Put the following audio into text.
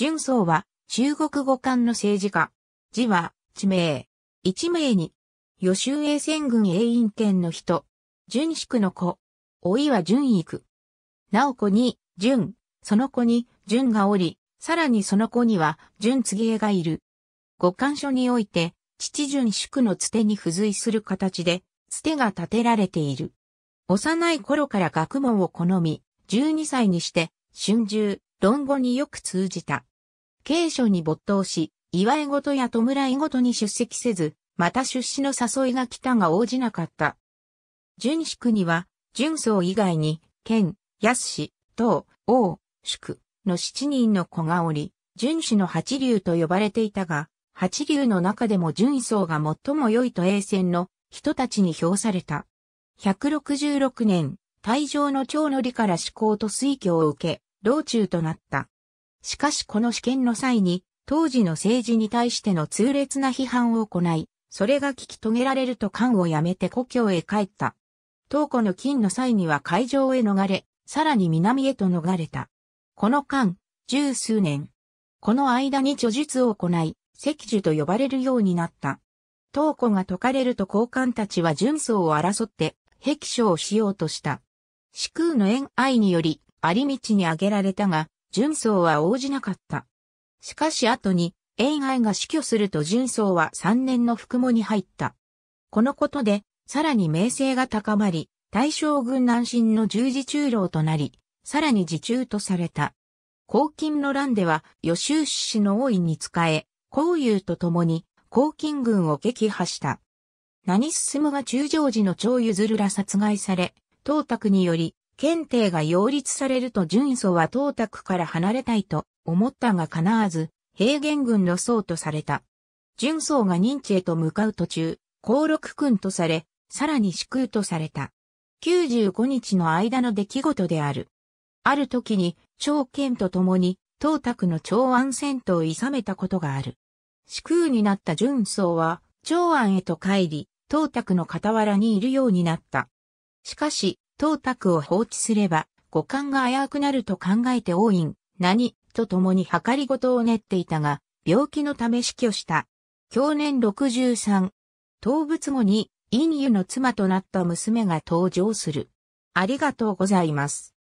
純宗は中国語間の政治家。字は地名。一名に、予習衛戦軍栄院県の人。純宿の子。老いは純育。なお子に、純、その子に、純がおり、さらにその子には、純次がいる。五感書において、父純宿のつてに付随する形で、つてが立てられている。幼い頃から学問を好み、12歳にして、春秋、論語によく通じた。軽所に没頭し、祝いごとや弔いごとに出席せず、また出資の誘いが来たが応じなかった。淳宿には、淳宗以外に、県、安氏、東、王、宿の七人の子がおり、淳氏の八流と呼ばれていたが、八流の中でも淳宗が最も良いと栄戦の人たちに評された。166年、大場の長の利から思考と推挙を受け、老中となった。しかしこの試験の際に、当時の政治に対しての痛烈な批判を行い、それが聞き遂げられると官を辞めて故郷へ帰った。東湖の金の際には海上へ逃れ、さらに南へと逃れた。この間、十数年。この間に著述を行い、赤樹と呼ばれるようになった。東湖が解かれると高官たちは純層を争って、壁書をしようとした。四空の縁愛により、あり道に挙げられたが、純宗は応じなかった。しかし後に、永愛が死去すると純宗は3年の服喪に入った。このことで、さらに名声が高まり、大将軍南進の十字中老となり、さらに自中とされた。黄金の乱では、予習士の王位に仕え、公友と共に、黄金軍を撃破した。何進が中将時の長譲ら殺害され、董卓により、検定が擁立されると純祖は東卓から離れたいと思ったが叶わず、平原軍の僧とされた。純僧が認知へと向かう途中、高禄君とされ、さらに死空とされた。95日の間の出来事である。ある時に、長剣と共に、東卓の長安戦闘を諌めたことがある。死空になった純僧は、長安へと帰り、東卓の傍らにいるようになった。しかし、董卓を放置すれば、五感が危うくなると考えて王院、何、と共に計り事を練っていたが、病気のため死去した。去年63、当物後に、陰湯の妻となった娘が登場する。ありがとうございます。